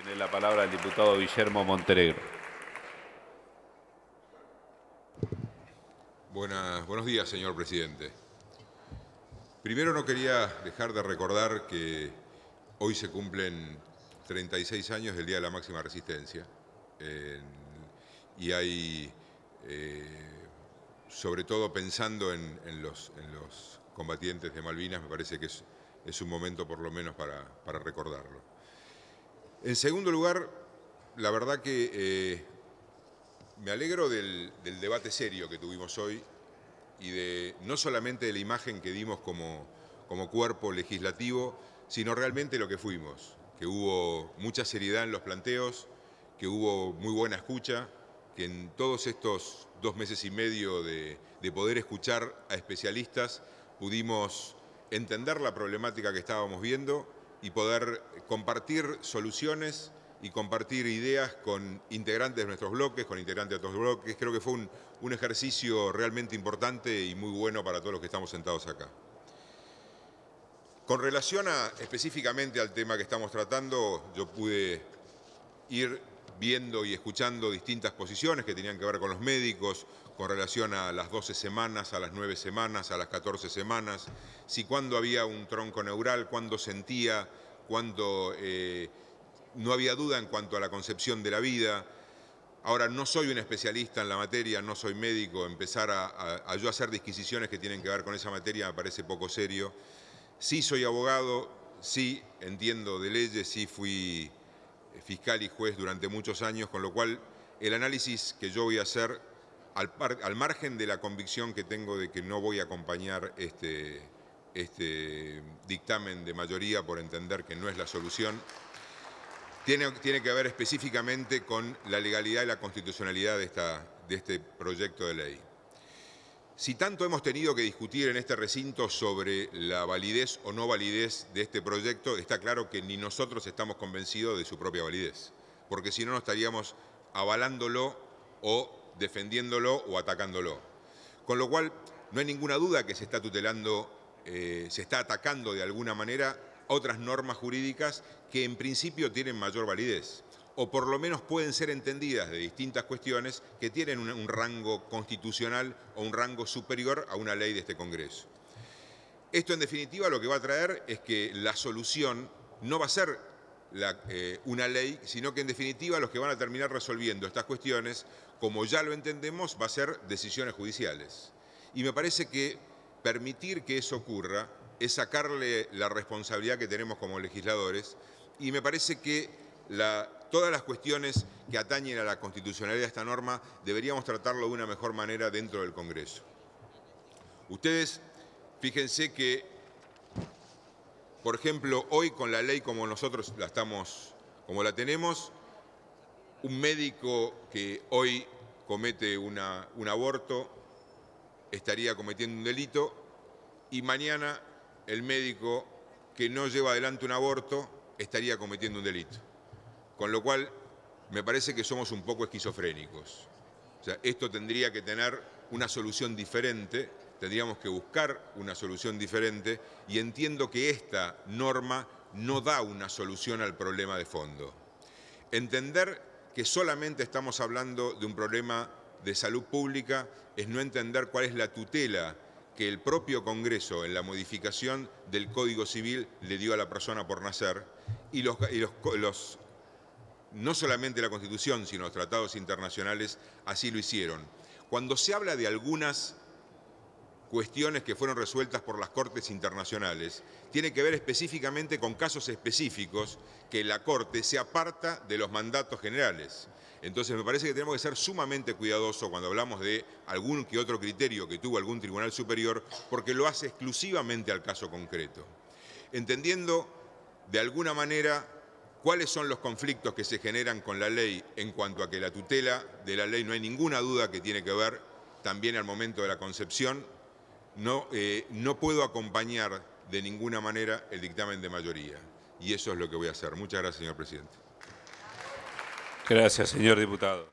Tiene la palabra el diputado Guillermo Montenegro. Buenas, buenos días, señor presidente. Primero no quería dejar de recordar que hoy se cumplen 36 años del Día de la Máxima Resistencia y hay, eh, sobre todo pensando en, los, combatientes de Malvinas, me parece que es, un momento por lo menos para recordarlo. En segundo lugar, la verdad que eh, me alegro del, debate serio que tuvimos hoy y de no solamente de la imagen que dimos como, cuerpo legislativo, sino realmente lo que fuimos, que hubo mucha seriedad en los planteos, que hubo muy buena escucha, que en todos estos dos meses y medio de poder escuchar a especialistas pudimos entender la problemática que estábamos viendo y poder compartir soluciones y compartir ideas con integrantes de nuestros bloques, con integrantes de otros bloques. Creo que fue un, ejercicio realmente importante y muy bueno para todos los que estamos sentados acá. Con relación a, específicamente al tema que estamos tratando, yo pude ir viendo y escuchando distintas posiciones que tenían que ver con los médicos, con relación a las 12 semanas, a las 9 semanas, a las 14 semanas, si cuando había un tronco neural, cuándo sentía, cuando eh, no había duda en cuanto a la concepción de la vida. Ahora, no soy un especialista en la materia, no soy médico, empezar a, a yo hacer disquisiciones que tienen que ver con esa materia me parece poco serio. Sí soy abogado, sí entiendo de leyes, sí fui eh, fiscal y juez durante muchos años, con lo cual el análisis que yo voy a hacer, al, margen de la convicción que tengo de que no voy a acompañar este, este dictamen de mayoría por entender que no es la solución, tiene, que ver específicamente con la legalidad y la constitucionalidad de este proyecto de ley. Si tanto hemos tenido que discutir en este recinto sobre la validez o no validez de este proyecto, está claro que ni nosotros estamos convencidos de su propia validez, porque si no, no estaríamos avalándolo o defendiéndolo o atacándolo. Con lo cual, no hay ninguna duda que se está tutelando, eh, se está atacando de alguna manera otras normas jurídicas que en principio tienen mayor validez o por lo menos pueden ser entendidas de distintas cuestiones que tienen un, rango constitucional o un rango superior a una ley de este Congreso. Esto en definitiva lo que va a traer es que la solución no va a ser eh, una ley, sino que en definitiva los que van a terminar resolviendo estas cuestiones, como ya lo entendemos, va a ser decisiones judiciales. Y me parece que permitir que eso ocurra es sacarle la responsabilidad que tenemos como legisladores y me parece que la todas las cuestiones que atañen a la constitucionalidad de esta norma deberíamos tratarlo de una mejor manera dentro del Congreso. Ustedes, fíjense que, por ejemplo, hoy con la ley como nosotros la estamos, como la tenemos, un médico que hoy comete un aborto estaría cometiendo un delito y mañana el médico que no lleva adelante un aborto estaría cometiendo un delito. Con lo cual, me parece que somos un poco esquizofrénicos. O sea, esto tendría que tener una solución diferente, tendríamos que buscar una solución diferente y entiendo que esta norma no da una solución al problema de fondo. Entender que solamente estamos hablando de un problema de salud pública es no entender cuál es la tutela que el propio Congreso en la modificación del Código Civil le dio a la persona por nacer y los, los, los no solamente la Constitución, sino los tratados internacionales así lo hicieron. Cuando se habla de algunas cuestiones que fueron resueltas por las Cortes internacionales, tiene que ver específicamente con casos específicos que la Corte se aparta de los mandatos generales. Entonces me parece que tenemos que ser sumamente cuidadosos cuando hablamos de algún que otro criterio que tuvo algún tribunal superior, porque lo hace exclusivamente al caso concreto. Entendiendo de alguna manera cuáles son los conflictos que se generan con la ley en cuanto a que la tutela de la ley no hay ninguna duda que tiene que ver también al momento de la concepción. No, eh, no puedo acompañar de ninguna manera el dictamen de mayoría y eso es lo que voy a hacer. Muchas gracias, señor presidente. Gracias, señor diputado.